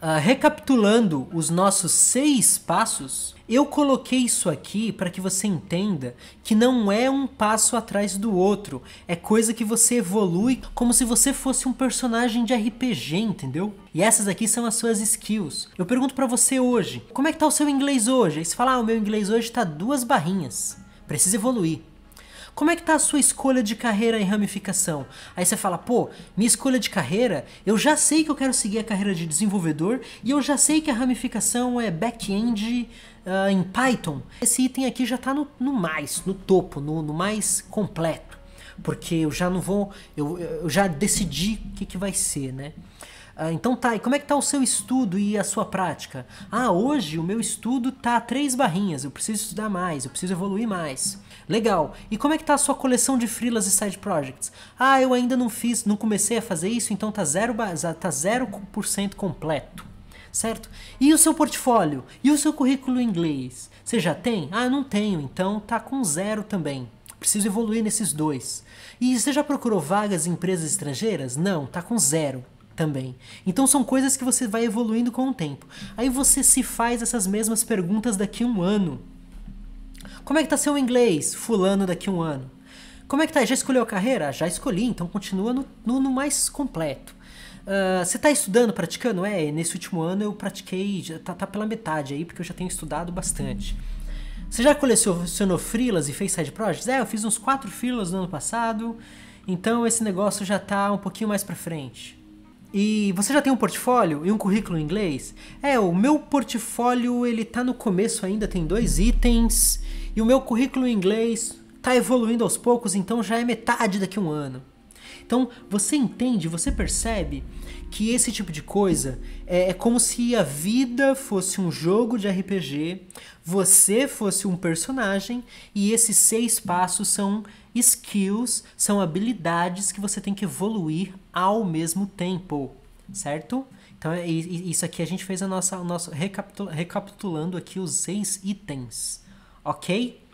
Uh, recapitulando os nossos seis passos, eu coloquei isso aqui para que você entenda que não é um passo atrás do outro, é coisa que você evolui como se você fosse um personagem de RPG, entendeu? E essas aqui são as suas skills. Eu pergunto para você hoje, como é que tá o seu inglês hoje? Aí você fala, ah, o meu inglês hoje tá duas barrinhas, precisa evoluir. Como é que tá a sua escolha de carreira e ramificação? Aí você fala, pô, minha escolha de carreira, eu já sei que eu quero seguir a carreira de desenvolvedor e eu já sei que a ramificação é back-end uh, em Python. Esse item aqui já está no, no, mais, no topo, no, no mais completo porque eu já não vou, eu, eu já decidi o que, que vai ser, né? Ah, então tá, e como é que tá o seu estudo e a sua prática? Ah, hoje o meu estudo tá a três barrinhas, eu preciso estudar mais, eu preciso evoluir mais. Legal, e como é que tá a sua coleção de freelas e side projects? Ah, eu ainda não fiz, não comecei a fazer isso, então tá 0% tá completo certo? E o seu portfólio? E o seu currículo em inglês? Você já tem? Ah, não tenho, então tá com zero também. Preciso evoluir nesses dois. E você já procurou vagas em empresas estrangeiras? Não, tá com zero também. Então são coisas que você vai evoluindo com o tempo. Aí você se faz essas mesmas perguntas daqui a um ano. Como é que tá seu inglês, fulano, daqui a um ano? Como é que tá? Já escolheu a carreira? Já escolhi, então continua no, no, no mais completo. Uh, você está estudando, praticando? É, nesse último ano eu pratiquei, já tá, tá pela metade aí, porque eu já tenho estudado bastante. Você já colecionou frilas e fez side projects? É, eu fiz uns quatro frilas no ano passado, então esse negócio já está um pouquinho mais para frente. E você já tem um portfólio e um currículo em inglês? É, o meu portfólio ele tá no começo ainda, tem dois itens, e o meu currículo em inglês tá evoluindo aos poucos, então já é metade daqui a um ano. Então você entende, você percebe que esse tipo de coisa é, é como se a vida fosse um jogo de RPG, você fosse um personagem e esses seis passos são skills, são habilidades que você tem que evoluir ao mesmo tempo, certo? Então, é, isso aqui a gente fez a nossa, o nosso recapitulando aqui os seis itens, ok?